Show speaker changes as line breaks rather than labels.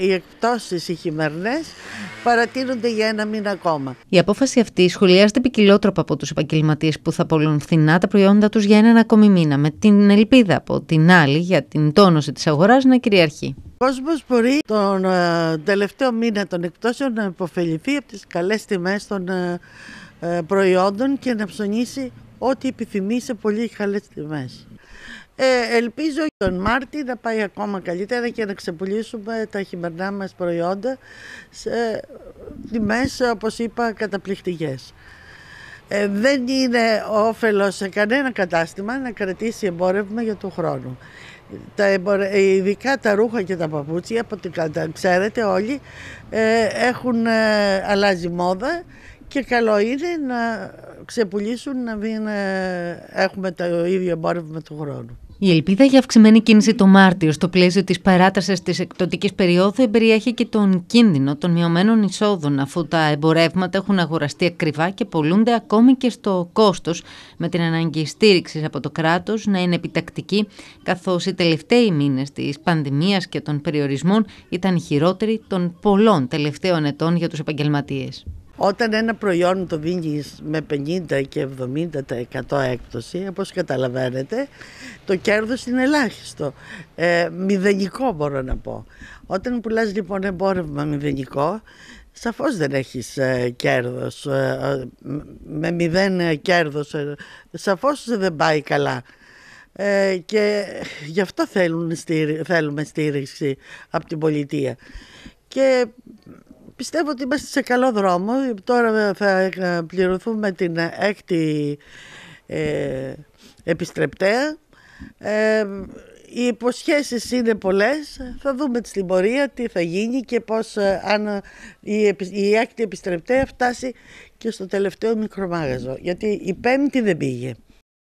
Οι εκπτώσεις οι χειμερινές παρατείνονται για ένα μήνα ακόμα.
Η απόφαση αυτή σχολιάζεται ποικιλότροπα από τους επαγγελματίες που θα πολλούν φθηνά τα προϊόντα τους για έναν ακόμη μήνα, με την ελπίδα από την άλλη για την τόνωση της αγοράς να κυριαρχεί.
Ο κόσμος μπορεί τον ε, τελευταίο μήνα των εκπτώσεων να υποφεληθεί από τις καλές τιμές των ε, ε, προϊόντων και να ψωνίσει ό,τι επιθυμεί σε πολύ καλές τιμές. Ε, ελπίζω τον Μάρτι να πάει ακόμα καλύτερα και να ξεπουλήσουμε τα χειμερινά μας προϊόντα σε τιμές, όπως είπα, καταπληκτικές. Ε, δεν είναι όφελος σε κανένα κατάστημα να κρατήσει εμπόρευμα για τον χρόνο. Τα Ειδικά τα ρούχα και τα παπούτσια, από την ξέρετε όλοι, ε, έχουν ε, αλλάζει μόδα και καλό είναι να ξεπουλήσουν, να μην ε, έχουμε το ίδιο εμπόρευμα του
χρόνου. Η ελπίδα για αυξημένη κίνηση το Μάρτιο στο πλαίσιο της παράτασης της εκτοτική περίοδου εμπεριέχει και τον κίνδυνο των μειωμένων εισόδων, αφού τα εμπορεύματα έχουν αγοραστεί ακριβά και πολλούνται ακόμη και στο κόστος, με την ανάγκη στήριξης από το κράτος να είναι επιτακτική, καθώς οι τελευταίοι μήνες της πανδημίας και των περιορισμών ήταν χειρότεροι των πολλών τελευταίων ετών για τους επαγγελματίες. Όταν ένα προϊόν το
δίνεις με 50 και 70% έκπτωση, όπως καταλαβαίνετε, το κέρδος είναι ελάχιστο. Ε, μηδενικό μπορώ να πω. Όταν πουλάς λοιπόν εμπόρευμα μηδενικό, σαφώς δεν έχεις ε, κέρδος. Ε, ε, με μηδέν ε, κέρδος, σαφώς δεν πάει καλά. και γι' αυτό θέλουν, θέλουμε στήριξη από την πολιτεία. Και πιστεύω ότι είμαστε σε καλό δρόμο. Τώρα θα ε, πληρωθούμε την έκτη ε, επιστρεπτέα. Ε, οι υποσχέσεις είναι πολλές. Θα δούμε στην πορεία τι θα γίνει και πώς ε, αν η, η έκτη επιστρεπτέα φτάσει και στο τελευταίο μικρομάγαζο. Γιατί η πέμπτη δεν πήγε.